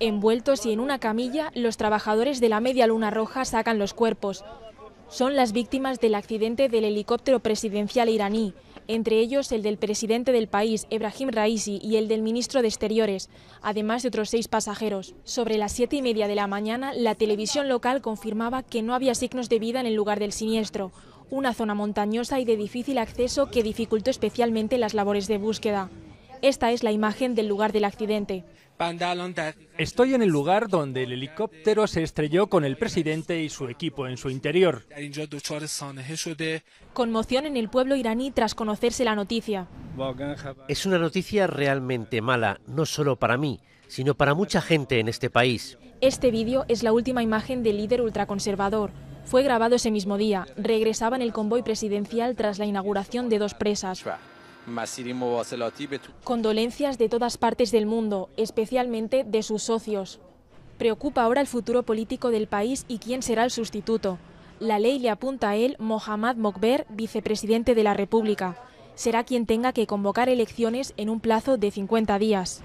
Envueltos y en una camilla, los trabajadores de la Media Luna Roja sacan los cuerpos. Son las víctimas del accidente del helicóptero presidencial iraní, entre ellos el del presidente del país, Ebrahim Raisi, y el del ministro de Exteriores, además de otros seis pasajeros. Sobre las siete y media de la mañana, la televisión local confirmaba que no había signos de vida en el lugar del siniestro, una zona montañosa y de difícil acceso que dificultó especialmente las labores de búsqueda. Esta es la imagen del lugar del accidente. Estoy en el lugar donde el helicóptero se estrelló con el presidente y su equipo en su interior. Conmoción en el pueblo iraní tras conocerse la noticia. Es una noticia realmente mala, no solo para mí, sino para mucha gente en este país. Este vídeo es la última imagen del líder ultraconservador. Fue grabado ese mismo día. Regresaba en el convoy presidencial tras la inauguración de dos presas. Condolencias de todas partes del mundo, especialmente de sus socios. Preocupa ahora el futuro político del país y quién será el sustituto. La ley le apunta a él Mohammad Mokber, vicepresidente de la República. Será quien tenga que convocar elecciones en un plazo de 50 días.